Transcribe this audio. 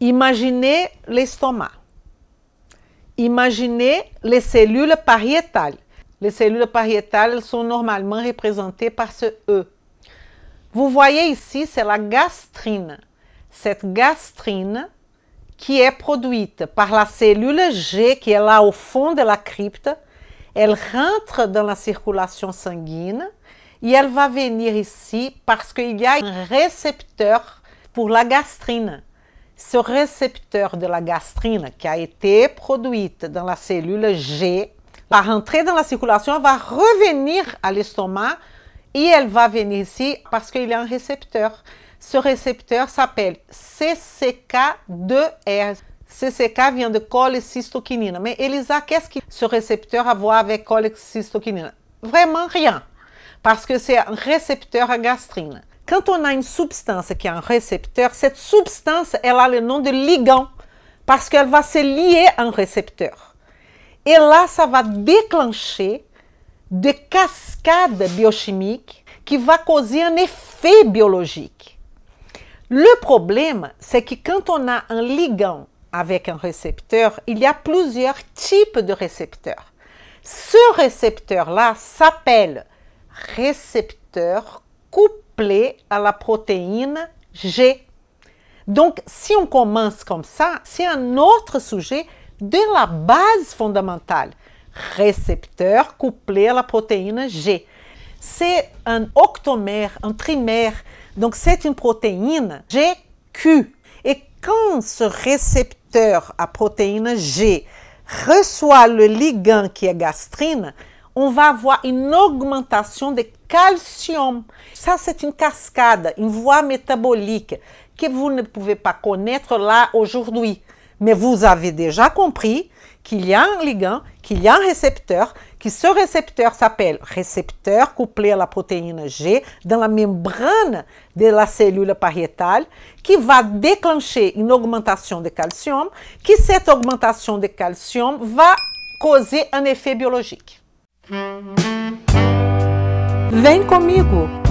Imaginez l'estomac. Imaginez les cellules pariétales. Les cellules pariétales sont normalement représentées par ce E. Vous voyez ici, c'est la gastrine. Cette gastrine qui est produite par la cellule G qui est là au fond de la crypte, elle rentre dans la circulation sanguine et elle va venir ici parce qu'il y a un récepteur pour la gastrine ce récepteur de la gastrine qui a été produite dans la cellule G va rentrer dans la circulation, va revenir à l'estomac et elle va venir ici parce qu'il y a un récepteur. Ce récepteur s'appelle CCK2R. CCK vient de cholécystokinine. Mais Elisa, qu'est-ce que ce récepteur a à voir avec cholécystokinine Vraiment rien, parce que c'est un récepteur à gastrine. Quand on a une substance qui est un récepteur, cette substance, elle a le nom de ligand parce qu'elle va se lier à un récepteur. Et là, ça va déclencher des cascades biochimiques qui vont causer un effet biologique. Le problème, c'est que quand on a un ligand avec un récepteur, il y a plusieurs types de récepteurs. Ce récepteur-là s'appelle récepteur couplé à la protéine G. Donc, si on commence comme ça, c'est un autre sujet de la base fondamentale. Récepteur couplé à la protéine G. C'est un octomère, un trimère. Donc, c'est une protéine GQ. Et quand ce récepteur à protéine G reçoit le ligand qui est gastrine, on va avoir une augmentation de calcium. Ça, c'est une cascade, une voie métabolique que vous ne pouvez pas connaître là aujourd'hui. Mais vous avez déjà compris qu'il y a un ligand, qu'il y a un récepteur, que ce récepteur s'appelle récepteur couplé à la protéine G dans la membrane de la cellule pariétale, qui va déclencher une augmentation de calcium, que cette augmentation de calcium va causer un effet biologique. Vem comigo!